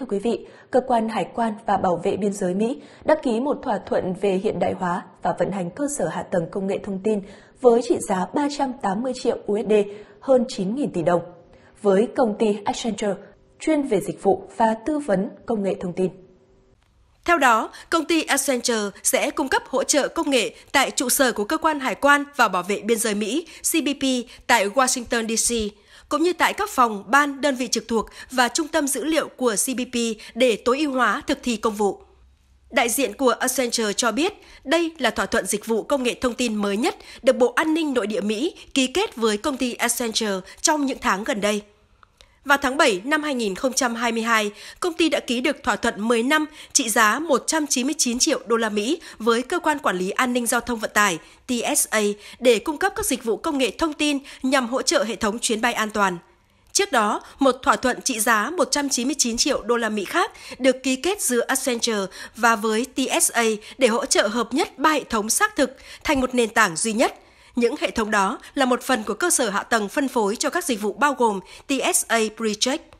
Thưa quý vị, Cơ quan Hải quan và Bảo vệ Biên giới Mỹ đã ký một thỏa thuận về hiện đại hóa và vận hành cơ sở hạ tầng công nghệ thông tin với trị giá 380 triệu USD, hơn 9.000 tỷ đồng, với công ty Accenture chuyên về dịch vụ và tư vấn công nghệ thông tin. Theo đó, công ty Accenture sẽ cung cấp hỗ trợ công nghệ tại trụ sở của Cơ quan Hải quan và Bảo vệ Biên giới Mỹ CBP tại Washington, D.C., cũng như tại các phòng, ban, đơn vị trực thuộc và trung tâm dữ liệu của CBP để tối ưu hóa thực thi công vụ. Đại diện của Accenture cho biết đây là thỏa thuận dịch vụ công nghệ thông tin mới nhất được Bộ An ninh Nội địa Mỹ ký kết với công ty Accenture trong những tháng gần đây. Vào tháng 7 năm 2022, công ty đã ký được thỏa thuận 10 năm trị giá 199 triệu đô la Mỹ với cơ quan quản lý an ninh giao thông vận tải TSA để cung cấp các dịch vụ công nghệ thông tin nhằm hỗ trợ hệ thống chuyến bay an toàn. Trước đó, một thỏa thuận trị giá 199 triệu đô la Mỹ khác được ký kết giữa Accenture và với TSA để hỗ trợ hợp nhất ba hệ thống xác thực thành một nền tảng duy nhất – những hệ thống đó là một phần của cơ sở hạ tầng phân phối cho các dịch vụ bao gồm TSA PreCheck,